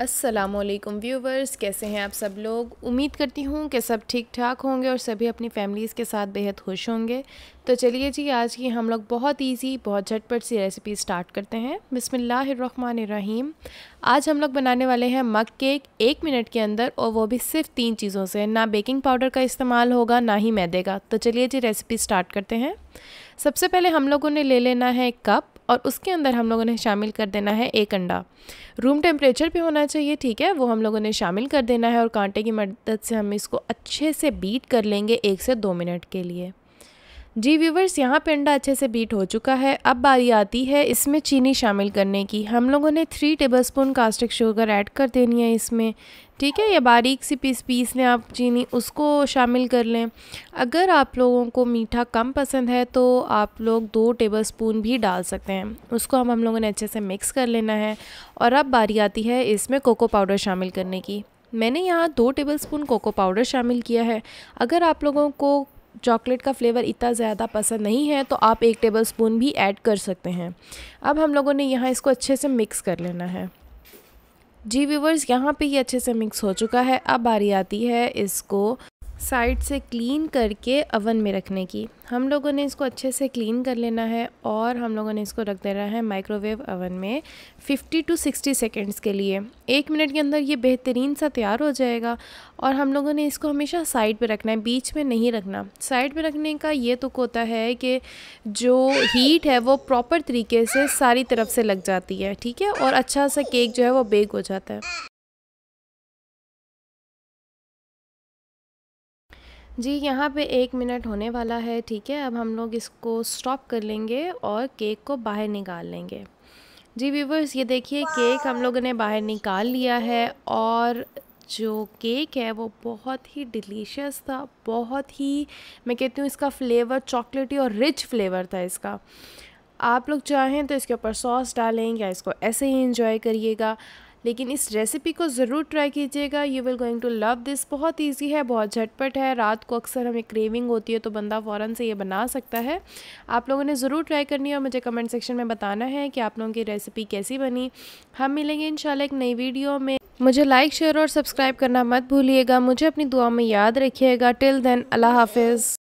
Aslam viewers कैसे हैं आप सब लोग उम्मीद करती हूँ कि सब ठीक ठाक होंगे और सभी अपनी फैमिलीज़ के साथ बेहद खुश होंगे तो चलिए जी आज की हम लोग बहुत इजी बहुत झटपट सी रेसिपी स्टार्ट करते हैं रहीम आज हम लोग बनाने वाले हैं मक केक एक मिनट के अंदर और वो भी सिर्फ तीन चीज़ों से ना बेकिंग पाउडर का इस्तेमाल होगा ना ही मैदे का तो चलिए जी रेसिपी स्टार्ट करते हैं सबसे पहले हम लोगों ने ले लेना है एक कप और उसके अंदर हम लोगों ने शामिल कर देना है एक अंडा रूम टेम्परेचर पे होना चाहिए ठीक है वो हम लोगों ने शामिल कर देना है और कांटे की मदद से हम इसको अच्छे से बीट कर लेंगे एक से दो मिनट के लिए जी व्यूवर्स यहाँ पे अंडा अच्छे से बीट हो चुका है अब बारी आती है इसमें चीनी शामिल करने की हम लोगों ने three tablespoon caster sugar add कर देनी है इसमें ठीक है या बारीक सी पीस पीस लें आप चीनी उसको शामिल कर लें अगर आप लोगों को मीठा कम पसंद है तो आप लोग दो टेबलस्पून भी डाल सकते हैं उसको हम हम लोगों ने अच्छे से मिक्स कर लेना है और अब बारी आती है इसमें कोको पाउडर शामिल करने की मैंने यहाँ दो टेबलस्पून कोको पाउडर शामिल किया है अगर आप लोगों को चॉकलेट का फ्लेवर इतना ज़्यादा पसंद नहीं है तो आप एक टेबल स्पून भी ऐड कर सकते हैं अब हम लोगों ने यहाँ इसको अच्छे से मिक्स कर लेना है जी व्यूवर्स यहाँ पे ये अच्छे से मिक्स हो चुका है अब बारी आती है इसको साइड से क्लीन करके अवन में रखने की हम लोगों ने इसको अच्छे से क्लीन कर लेना है और हम लोगों ने इसको रख देना है माइक्रोवेव अवन में 50 टू 60 सेकेंड्स के लिए एक मिनट के अंदर ये बेहतरीन सा तैयार हो जाएगा और हम लोगों ने इसको हमेशा साइड पे रखना है बीच में नहीं रखना साइड पे रखने का ये तुक होता है कि जो हीट है वो प्रॉपर तरीके से सारी तरफ से लग जाती है ठीक है और अच्छा सा केक जो है वो बेक हो जाता है जी यहाँ पे एक मिनट होने वाला है ठीक है अब हम लोग इसको स्टॉप कर लेंगे और केक को बाहर निकाल लेंगे जी व्यूवर्स ये देखिए केक हम लोगों ने बाहर निकाल लिया है और जो केक है वो बहुत ही डिलीशियस था बहुत ही मैं कहती हूँ इसका फ्लेवर चॉकलेटी और रिच फ्लेवर था इसका आप लोग चाहें तो इसके ऊपर सॉस डालें या इसको ऐसे ही इंजॉय करिएगा लेकिन इस रेसिपी को ज़रूर ट्राई कीजिएगा you will going to love this बहुत ईजी है बहुत झटपट है रात को अक्सर हमें क्रेविंग होती है तो बंदा फ़ौर से ये बना सकता है आप लोगों ने ज़रूर ट्राई करनी है और मुझे कमेंट सेक्शन में बताना है कि आप लोगों की रेसिपी कैसी बनी हम मिलेंगे इन एक नई वीडियो में मुझे लाइक शेयर और सब्सक्राइब करना मत भूलिएगा मुझे अपनी दुआ में याद रखिएगा टिल देन अल्लाह हाफिज़